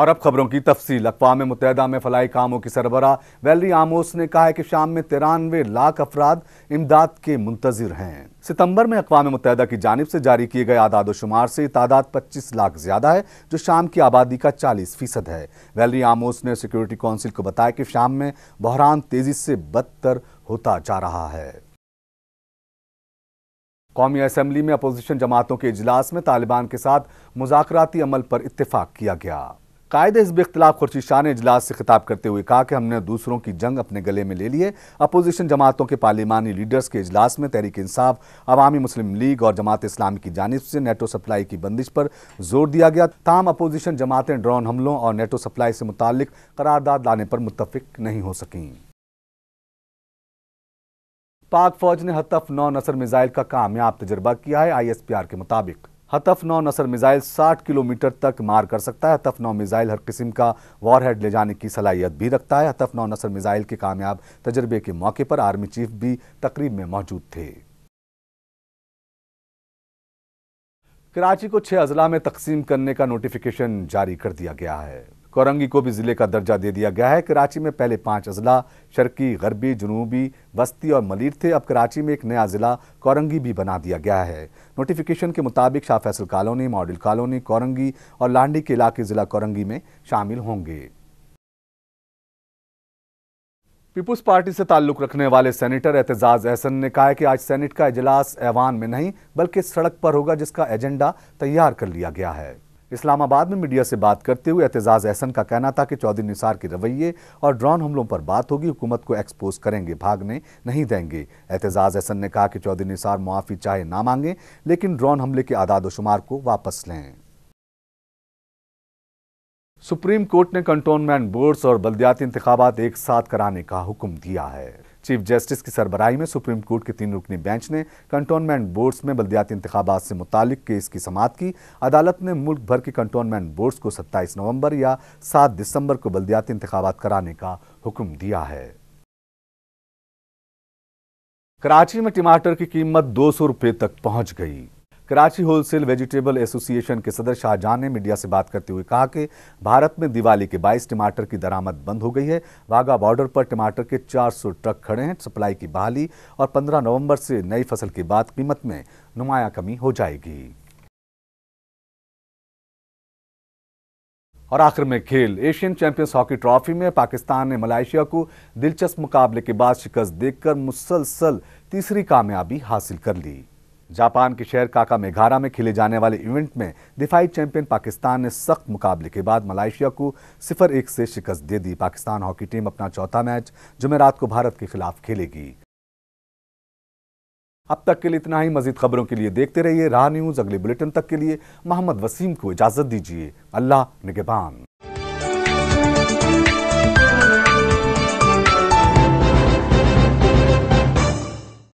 और अब खबरों की तफसील अकवा मुतहदा में फलाई कामों की सरबरा वैलरी आमोस ने कहा है कि शाम में तिरानवे लाख अफराद इमदाद के मुंतजर हैं सितंबर में अकवा मुतहदा की जानब से जारी किए गए आदाद शुमार से तादाद 25 लाख ज्यादा है जो शाम की आबादी का 40 फीसद है वैलरी आमोस ने सिक्योरिटी काउंसिल को बताया कि शाम में बहरान तेजी से बदतर होता जा रहा है कौमी असम्बली में अपोजिशन जमातों के इजलास में तालिबान के साथ मुजाकती अमल पर इतफाक किया गया कायद हिजब इख्तलाफ खुर्शी शाह ने इजलास से खिताब करते हुए कहा कि हमने दूसरों की जंग अपने गले में ले लिए अपोजिशन जमातों के पार्लिमानी लीडर्स के इजलास में तहरीक इंसाफ अवामी मुस्लिम लीग और जमात इस्लामी की जानब से नेटो सप्लाई की बंदिश पर जोर दिया गया तमाम अपोजिशन जमातें ड्रोन हमलों और नेटो सप्लाई से मुतल करारदाद लाने पर मुतफिक नहीं हो सकें पाक फौज ने हतफ नौ नसर मिज़ाइल का कामयाब तजर्बा किया है आईएसपीआर के मुताबिक हतफ नौ नसर मिज़ाइल 60 किलोमीटर तक मार कर सकता है हतफ नौ मिज़ाइल हर किस्म का वॉरहेड ले जाने की सलाहियत भी रखता है हतफ नौ नसर मिज़ाइल के कामयाब तजर्बे के मौके पर आर्मी चीफ भी तकरीब में मौजूद थे कराची को छह अजला में तकसीम करने का नोटिफिकेशन जारी कर दिया गया है कोरंगी को भी ज़िले का दर्जा दे दिया गया है कराची में पहले पांच अजला शर्की गरबी जनूबी वस्ती और मलिर थे अब कराची में एक नया ज़िला कोरंगी भी बना दिया गया है नोटिफिकेशन के मुताबिक Shah Faisal colony model colony Korangi और लांडी के इलाके ज़िला कोरंगी में शामिल होंगे पीपुल्स पार्टी से ताल्लुक रखने वाले सेनेटर एतजाज एहसन ने कहा है कि आज सेनेट का इजलास ऐवान में नहीं बल्कि सड़क पर होगा जिसका एजेंडा तैयार कर लिया गया है इस्लामाबाद में मीडिया से बात करते हुए एतजाज़ एहसन का कहना था कि चौधरी निसार के रवैये और ड्रोन हमलों पर बात होगी हुकूमत को एक्सपोज करेंगे भागने नहीं देंगे एतजाज़ एहसन ने कहा कि चौधरी निसार मुआफ़ी चाहे ना मांगे लेकिन ड्रोन हमले के आदाद शुमार को वापस लें सुप्रीम कोर्ट ने कंटोनमेंट बोर्ड्स और बल्दियाती इंतबात एक साथ कराने का हुक्म दिया है चीफ जस्टिस की सरबराही में सुप्रीम कोर्ट के तीन रुकनी बेंच ने कंटोनमेंट बोर्ड्स में बल्दियाती इंतबात से मुतालिक केस की समात की अदालत ने मुल्क भर के कंटोनमेंट बोर्ड्स को सत्ताईस नवम्बर या सात दिसंबर को बल्दियाती इंतबात कराने का हुक्म दिया है कराची में टमाटर की कीमत दो सौ रुपये तक पहुंच गई कराची होलसेल वेजिटेबल एसोसिएशन के सदर शाहजहां ने मीडिया से बात करते हुए कहा कि भारत में दिवाली के बाईस टमाटर की दरामद बंद हो गई है वाघा बॉर्डर पर टमाटर के 400 ट्रक खड़े हैं सप्लाई की बहाली और 15 नवंबर से नई फसल के बाद कीमत में नुमाया कमी हो जाएगी और आखिर में खेल एशियन चैंपियंस हॉकी ट्रॉफी में पाकिस्तान ने मलाइशिया को दिलचस्प मुकाबले के बाद शिकस्त देखकर मुसलसल तीसरी कामयाबी हासिल कर ली जापान के शहर काका मेघारा में खेले जाने वाले इवेंट में दिफाई चैंपियन पाकिस्तान ने सख्त मुकाबले के बाद मलाइशिया को सिफर एक से शिकस्त दे दी पाकिस्तान हॉकी टीम अपना चौथा मैच जुमेरात को भारत के खिलाफ खेलेगी अब तक के लिए इतना ही मजीद खबरों के लिए देखते रहिए राह न्यूज अगले बुलेटिन तक के लिए मोहम्मद वसीम को इजाजत दीजिए अल्लाह निगेबान